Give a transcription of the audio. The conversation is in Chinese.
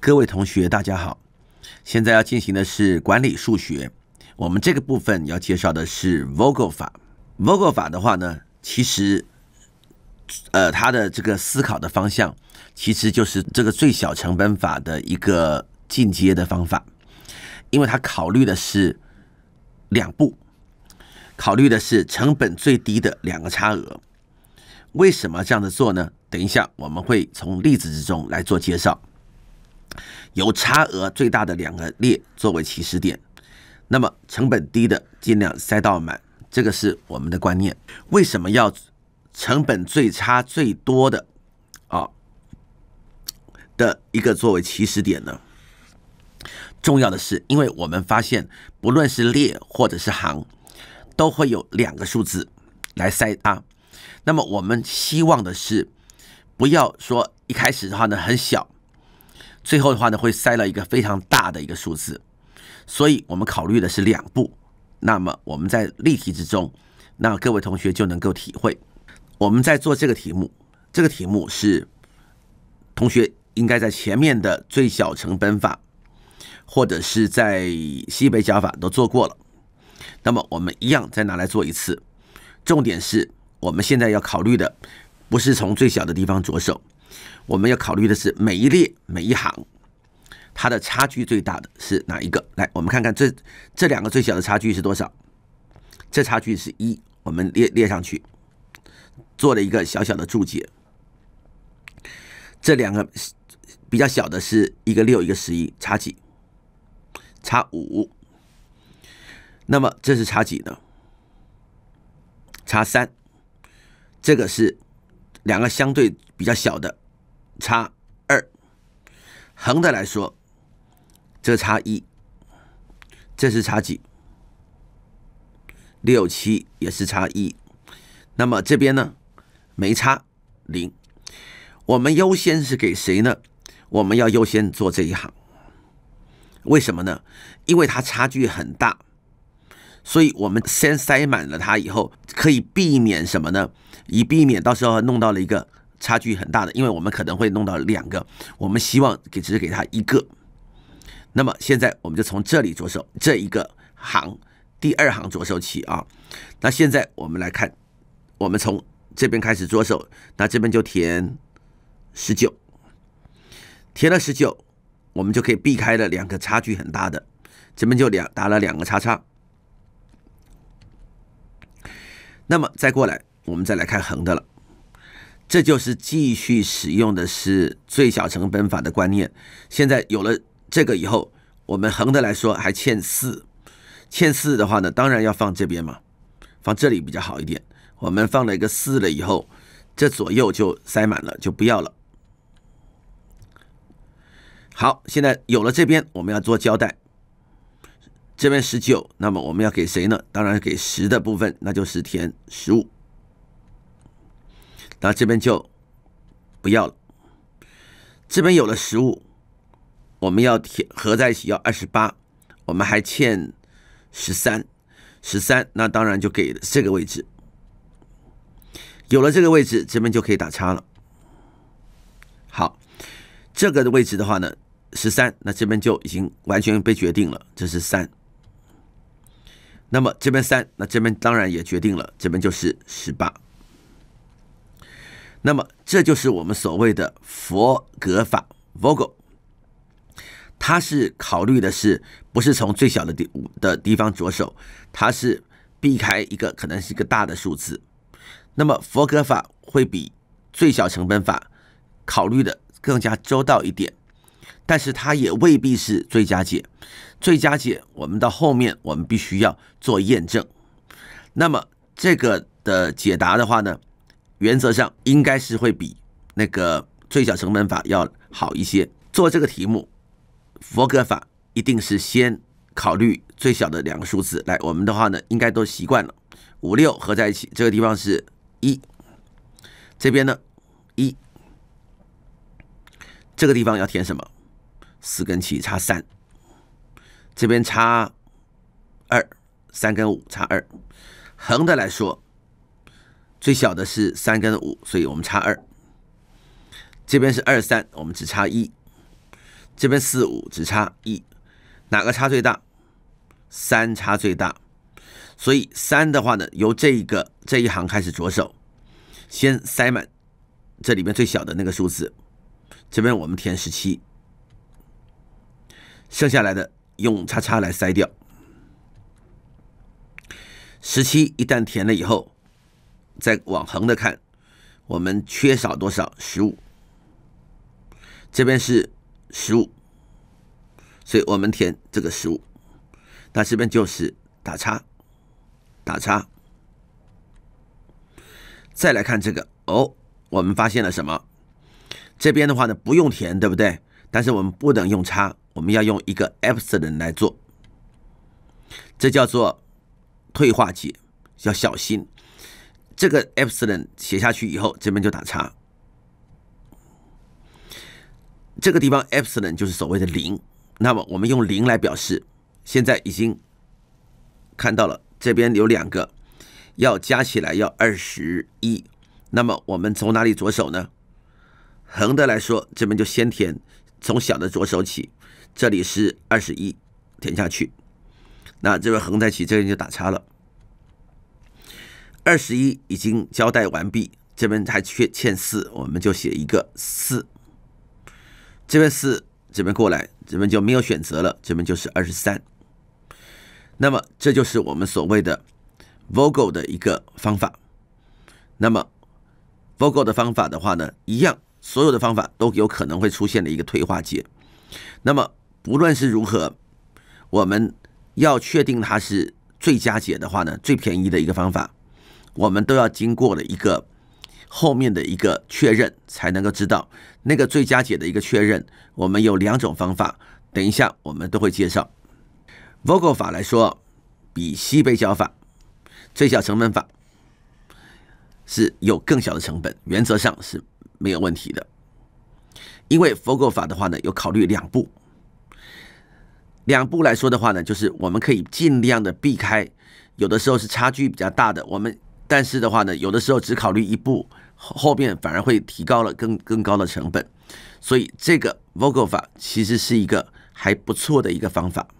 各位同学，大家好。现在要进行的是管理数学。我们这个部分要介绍的是 Vogel 法。Vogel 法的话呢，其实，呃，它的这个思考的方向其实就是这个最小成本法的一个进阶的方法，因为它考虑的是两步，考虑的是成本最低的两个差额。为什么这样的做呢？等一下我们会从例子之中来做介绍。由差额最大的两个列作为起始点，那么成本低的尽量塞到满，这个是我们的观念。为什么要成本最差最多的啊的一个作为起始点呢？重要的是，因为我们发现，不论是列或者是行，都会有两个数字来塞它。那么我们希望的是，不要说一开始的话呢很小。最后的话呢，会塞了一个非常大的一个数字，所以我们考虑的是两步。那么我们在例题之中，那各位同学就能够体会，我们在做这个题目，这个题目是同学应该在前面的最小成本法或者是在西北角法都做过了，那么我们一样再拿来做一次，重点是我们现在要考虑的不是从最小的地方着手。我们要考虑的是每一列、每一行，它的差距最大的是哪一个？来，我们看看这这两个最小的差距是多少？这差距是一，我们列列上去，做了一个小小的注解。这两个比较小的是一个六，一个十一，差几？差五。那么这是差几呢？差三。这个是两个相对比较小的。差二，横的来说，这差一，这是差几？六七也是差一，那么这边呢，没差零。我们优先是给谁呢？我们要优先做这一行，为什么呢？因为它差距很大，所以我们先塞满了它以后，可以避免什么呢？以避免到时候弄到了一个。差距很大的，因为我们可能会弄到两个，我们希望给只是给他一个。那么现在我们就从这里着手，这一个行，第二行着手起啊。那现在我们来看，我们从这边开始着手，那这边就填十九，填了十九，我们就可以避开了两个差距很大的，这边就两打了两个叉叉。那么再过来，我们再来看横的了。这就是继续使用的是最小成本法的观念。现在有了这个以后，我们横的来说还欠四，欠四的话呢，当然要放这边嘛，放这里比较好一点。我们放了一个四了以后，这左右就塞满了，就不要了。好，现在有了这边，我们要做交代。这边十九，那么我们要给谁呢？当然给十的部分，那就是填十五。那这边就不要了，这边有了十五，我们要合在一起要二十八，我们还欠十三，十三，那当然就给这个位置，有了这个位置，这边就可以打叉了。好，这个的位置的话呢，十三，那这边就已经完全被决定了，这是三。那么这边三，那这边当然也决定了，这边就是十八。那么，这就是我们所谓的佛格法 （Vogel），它是考虑的是不是从最小的地的地方着手，它是避开一个可能是一个大的数字。那么，佛格法会比最小成本法考虑的更加周到一点，但是它也未必是最佳解。最佳解，我们到后面我们必须要做验证。那么，这个的解答的话呢？原则上应该是会比那个最小成本法要好一些。做这个题目，佛格法一定是先考虑最小的两个数字。来，我们的话呢，应该都习惯了五六合在一起，这个地方是一，这边呢一，这个地方要填什么？四跟七差三，这边差二，三跟五差二，横的来说。最小的是三跟五，所以我们差二。这边是二三，我们只差一。这边四五只差一，哪个差最大？三差最大。所以三的话呢，由这一个这一行开始着手，先塞满这里面最小的那个数字。这边我们填十七，剩下来的用叉叉来塞掉。十七一旦填了以后。再往横的看，我们缺少多少十五？这边是十五，所以我们填这个十五。那这边就是打叉，打叉。再来看这个哦，我们发现了什么？这边的话呢不用填，对不对？但是我们不能用叉，我们要用一个 epsilon 来做。这叫做退化解，要小心。这个 epsilon 写下去以后，这边就打叉。这个地方 epsilon 就是所谓的零。那么我们用零来表示。现在已经看到了，这边有两个，要加起来要二十一。那么我们从哪里着手呢？横的来说，这边就先填，从小的着手起。这里是二十一，填下去。那这边横在起，这边就打叉了。二十一已经交代完毕，这边还缺欠四，我们就写一个四。这边四，这边过来，这边就没有选择了，这边就是二十三。那么这就是我们所谓的 Vogel 的一个方法。那么 Vogel 的方法的话呢，一样，所有的方法都有可能会出现的一个退化解。那么不论是如何，我们要确定它是最佳解的话呢，最便宜的一个方法。我们都要经过了一个后面的一个确认，才能够知道那个最佳解的一个确认。我们有两种方法，等一下我们都会介绍。v o c a l 法来说，比西北角法、最小成本法是有更小的成本，原则上是没有问题的。因为 v o c a l 法的话呢，有考虑两步，两步来说的话呢，就是我们可以尽量的避开，有的时候是差距比较大的，我们。但是的话呢，有的时候只考虑一步，后后反而会提高了更更高的成本，所以这个 Vogel 法其实是一个还不错的一个方法。